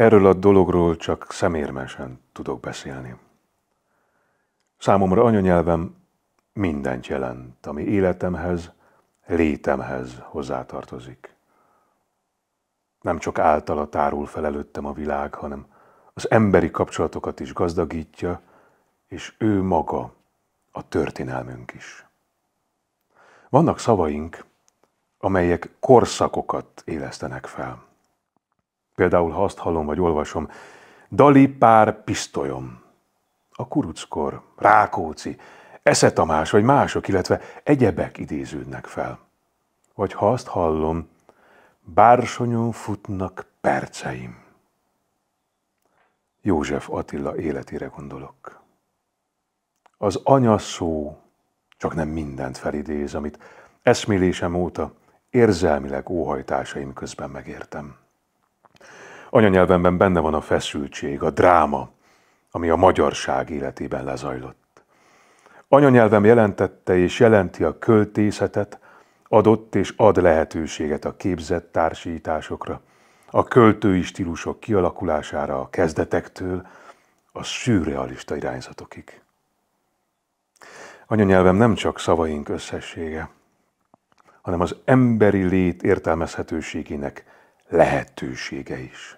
Erről a dologról csak szemérmesen tudok beszélni. Számomra anyanyelvem mindent jelent, ami életemhez, létemhez hozzátartozik. Nem csak általa tárul fel előttem a világ, hanem az emberi kapcsolatokat is gazdagítja, és ő maga a történelmünk is. Vannak szavaink, amelyek korszakokat élesztenek fel – Például, ha azt hallom vagy olvasom, Dali pár pisztolyom. A kuruckor, Rákóczi, Esze Tamás vagy mások, illetve egyebek idéződnek fel. Vagy ha azt hallom, bársonyon futnak perceim. József Attila életére gondolok. Az anya szó csak nem mindent felidéz, amit eszmélésem óta érzelmileg óhajtásaim közben megértem. Anyanyelvemben benne van a feszültség, a dráma, ami a magyarság életében lezajlott. Anyanyelvem jelentette és jelenti a költészetet, adott és ad lehetőséget a képzett társításokra, a költői stílusok kialakulására a kezdetektől a szürrealista irányzatokig. Anyanyelvem nem csak szavaink összessége, hanem az emberi lét értelmezhetőségének lehetősége is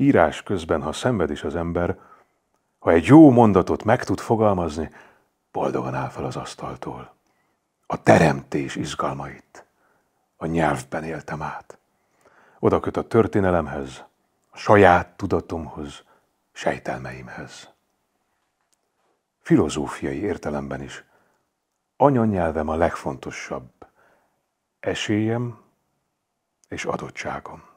írás közben, ha szenved is az ember, ha egy jó mondatot meg tud fogalmazni, boldogan áll fel az asztaltól. A teremtés izgalmait a nyelvben éltem át. Oda köt a történelemhez, a saját tudatomhoz, sejtelmeimhez. Filozófiai értelemben is anyanyelvem a legfontosabb esélyem és adottságom.